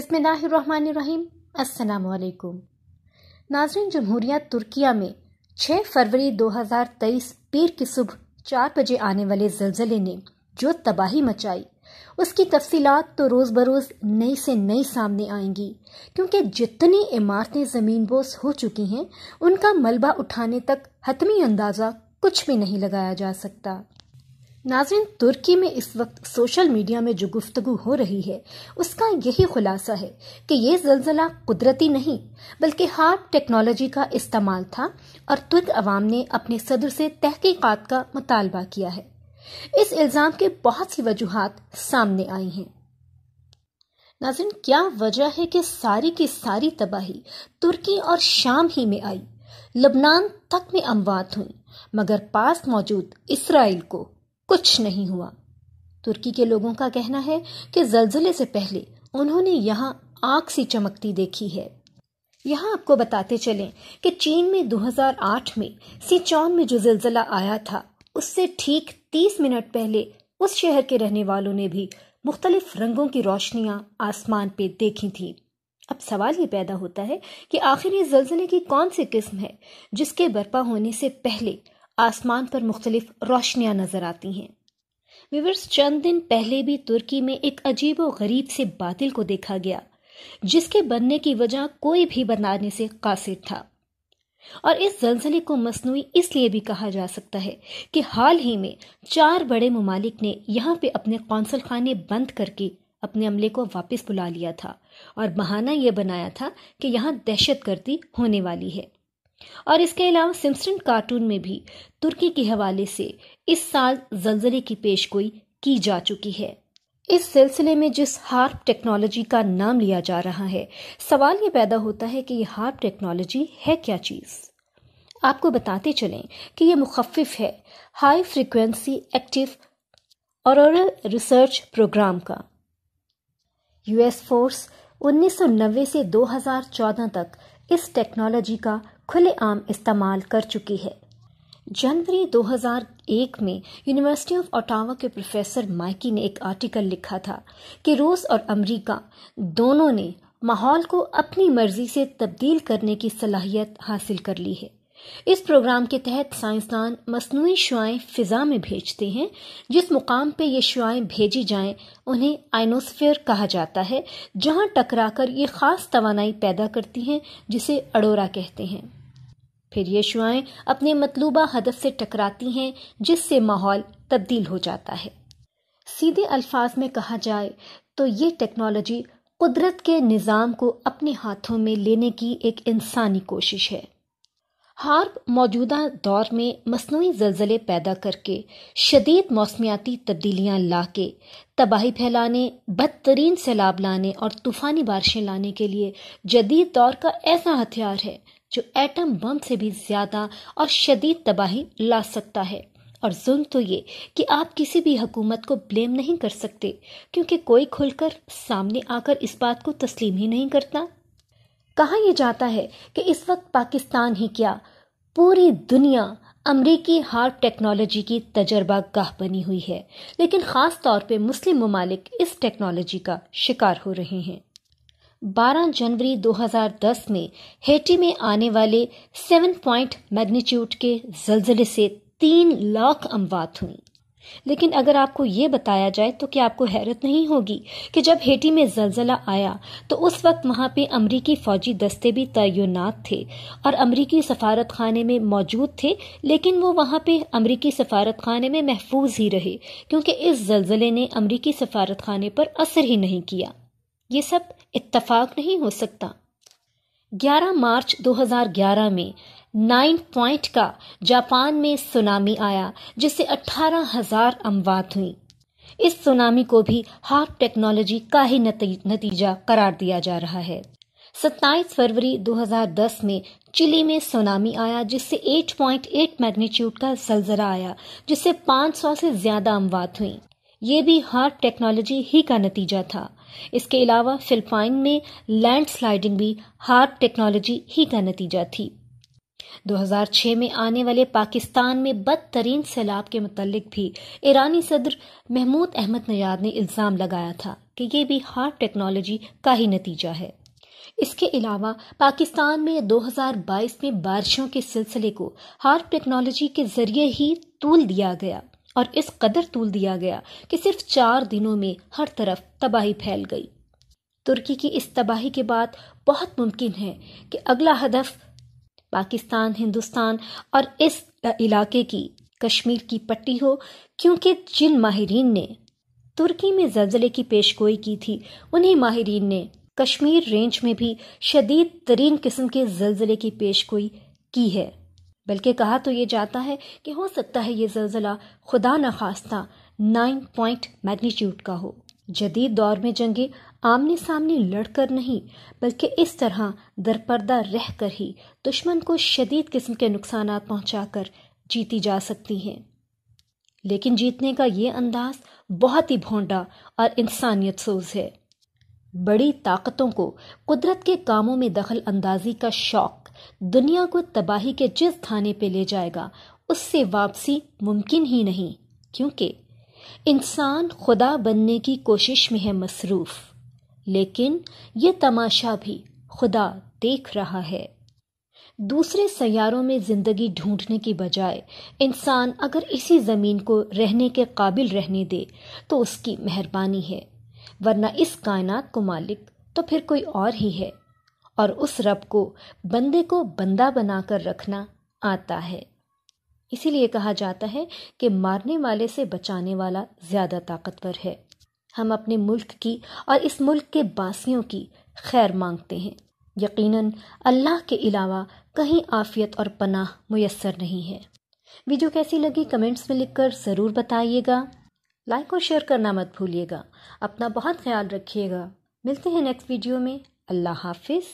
अस्सलाम वालेकुम नाजरीन जमहूरिया तुर्किया में 6 फरवरी 2023 पीर की सुबह चार बजे आने वाले जलजले ने जो तबाही मचाई उसकी तफसीलात तो रोज़ बरोज़ नई से नई सामने आएंगी क्योंकि जितनी इमारतें ज़मीन बोस हो चुकी हैं उनका मलबा उठाने तक हतमी अंदाज़ा कुछ भी नहीं लगाया जा सकता नाजिन तुर्की में इस वक्त सोशल मीडिया में जो गुफ्तगु हो रही है उसका यही खुलासा है कि ये जलजिला कुदरती नहीं बल्कि हार्ड टेक्नोलॉजी का इस्तेमाल था और तुर्क अवाम ने अपने सदर से तहकीकात का मुतालबा किया है इस इल्ज़ाम के बहुत सी वजूहत सामने आई हैं नाजिन क्या वजह है कि सारी की सारी तबाही तुर्की और शाम ही में आई लबनान तक में अमवात हुई मगर पास मौजूद इसराइल को कुछ नहीं हुआ तुर्की के लोगों का कहना है कि जलजले से पहले उन्होंने यहाँ आग सी चमकती देखी है यहाँ आपको बताते चलें कि चीन में 2008 में सिचौन में जो जलजला आया था उससे ठीक 30 मिनट पहले उस शहर के रहने वालों ने भी मुख्तलिफ रंगों की रोशनियां आसमान पे देखी थी अब सवाल ये पैदा होता है कि आखिर ये जलजले की कौन सी किस्म है जिसके बर्पा होने से पहले आसमान पर मुख्तलिफ रोशनियां नजर आती हैं विवर्स चंद दिन पहले भी तुर्की में एक अजीब व गरीब से बादल को देखा गया जिसके बनने की वजह कोई भी बनाने से कासिर था और इस जलजले को मसनू इसलिए भी कहा जा सकता है कि हाल ही में चार बड़े ममालिक ने यहाँ पे अपने कौंसल खाने बंद करके अपने अमले को वापस बुला लिया था और बहाना यह बनाया था कि यहाँ दहशत गर्दी होने वाली है और इसके अलावा सिमसन कार्टून में भी तुर्की के हवाले से इस साल जलजले की पेशगोई की जा चुकी है इस सिलसिले में जिस हार्प टेक्नोलॉजी का नाम लिया जा रहा है सवाल ये पैदा होता है कि यह हार्प टेक्नोलॉजी है क्या चीज़ आपको बताते चलें कि यह मुखफ़ है high frequency active auroral research program का यूएस फोर्स 1990 से 2014 तक इस टेक्नोलॉजी का खुलेआम इस्तेमाल कर चुकी है जनवरी 2001 में यूनिवर्सिटी ऑफ ओटावा के प्रोफेसर माइकी ने एक आर्टिकल लिखा था कि रूस और अमेरिका दोनों ने माहौल को अपनी मर्जी से तब्दील करने की सलाहियत हासिल कर ली है इस प्रोग्राम के तहत साइंसदान मसनू शुआएं फिजा में भेजते हैं जिस मुकाम पे ये शुआएं भेजी जाएं उन्हें आइनोस्फेयर कहा जाता है जहां टकराकर ये खास तवानाई पैदा करती हैं जिसे अडोरा कहते हैं फिर ये शुआएं अपने मतलूबा हदफ से टकराती हैं जिससे माहौल तब्दील हो जाता है सीधे अल्फाज में कहा जाए तो ये टेक्नोलॉजी कुदरत के निज़ाम को अपने हाथों में लेने की एक इंसानी कोशिश है हार्प मौजूदा दौर में मसनू जलजले पैदा करके शदीद मौसमियाती तब्दीलियां ला के तबाही फैलाने बदतरीन सैलाब लाने और तूफ़ानी बारिशें लाने के लिए जदीद दौर का ऐसा हथियार है जो एटम बम से भी ज़्यादा और शदीद तबाही ला सकता है और जुल्म तो ये कि आप किसी भी हुकूमत को ब्लेम नहीं कर सकते क्योंकि कोई खुलकर सामने आकर इस बात को तस्लीम ही नहीं करता कहा यह जाता है कि इस वक्त पाकिस्तान ही क्या पूरी दुनिया अमरीकी हार्ट टेक्नोलॉजी की तजर्बा गाह बनी हुई है लेकिन ख़ास तौर पे मुस्लिम ममालिक इस टेक्नोलॉजी का शिकार हो रहे हैं 12 जनवरी 2010 में हेटी में आने वाले 7 पॉइंट मैग्नीट्यूड के जल्जले से तीन लाख अमवात हुई लेकिन अगर आपको ये बताया जाए तो क्या आपको हैरत नहीं होगी कि जब हेटी में जलजला आया तो उस वक्त वहां पे अमरीकी फौजी दस्ते भी तैनात थे और अमरीकी सफारत खाने में मौजूद थे लेकिन वो वहां पे अमरीकी सफारत खाने में महफूज ही रहे क्योंकि इस जलजले ने अमरीकी सफारत खाने पर असर ही नहीं किया ये सब इतफाक नहीं हो सकता 11 मार्च 2011 में नाइन पॉइंट का जापान में सुनामी आया जिससे अठारह हजार अमवात हुई इस सुनामी को भी हार्ड टेक्नोलॉजी का ही नतीजा करार दिया जा रहा है सत्ताईस फरवरी 2010 में चिली में सुनामी आया जिससे 8.8 मैग्नीट्यूड का जलजरा आया जिससे 500 से ज्यादा अमवात हुई ये भी हार्ड टेक्नोलॉजी ही का नतीजा था इसके अलावा फिलिपाइन में लैंडस्लाइडिंग भी हार्ड टेक्नोलॉजी ही का नतीजा थी 2006 में आने वाले पाकिस्तान में बदतरीन सैलाब के मुतालिक भी ईरानी सदर महमूद अहमद नयाद ने इल्ज़ाम लगाया था कि ये भी हार्ड टेक्नोलॉजी का ही नतीजा है इसके अलावा पाकिस्तान में 2022 में बारिशों के सिलसिले को हार्ड टेक्नोलॉजी के जरिए ही तूल दिया गया और इस कदर तूल दिया गया कि सिर्फ चार दिनों में हर तरफ तबाही फैल गई तुर्की की इस तबाही के बाद बहुत मुमकिन है कि अगला हदफ पाकिस्तान हिंदुस्तान और इस इलाके की कश्मीर की पट्टी हो क्योंकि जिन माहरीन ने तुर्की में जलजले की पेशगोई की थी उन्हीं माहरीन ने कश्मीर रेंज में भी शदीद तरीन किस्म के जलजले की पेशगोई की है बल्कि कहा तो ये जाता है कि हो सकता है ये जलजिला खुदा न खास्ता नाइन पॉइंट मैग्नीट्यूड का हो जदीद दौर में जंगे आमने सामने लड़कर नहीं बल्कि इस तरह दरपर्दा रह कर ही दुश्मन को शदीद किस्म के नुकसान पहुंचाकर जीती जा सकती हैं लेकिन जीतने का ये अंदाज बहुत ही भोंडा और इंसानियत सोज है बड़ी ताकतों को कुदरत के कामों में दखल अंदाजी का शौक दुनिया को तबाही के जिस थाने पे ले जाएगा उससे वापसी मुमकिन ही नहीं क्योंकि इंसान खुदा बनने की कोशिश में है मसरूफ़ लेकिन ये तमाशा भी खुदा देख रहा है दूसरे सैारों में ज़िंदगी ढूंढने की बजाय इंसान अगर इसी ज़मीन को रहने के काबिल रहने दे तो उसकी मेहरबानी है वरना इस कायनात को मालिक तो फिर कोई और ही है और उस रब को बंदे को बंदा बनाकर रखना आता है इसीलिए कहा जाता है कि मारने वाले से बचाने वाला ज़्यादा ताकतवर है हम अपने मुल्क की और इस मुल्क के बासियों की खैर मांगते हैं यकीनन अल्लाह के अलावा कहीं आफियत और पनाह मैसर नहीं है वीडियो कैसी लगी कमेंट्स में लिखकर ज़रूर बताइएगा लाइक और शेयर करना मत भूलिएगा अपना बहुत ख्याल रखिएगा मिलते हैं नेक्स्ट वीडियो में अल्लाह हाफिज़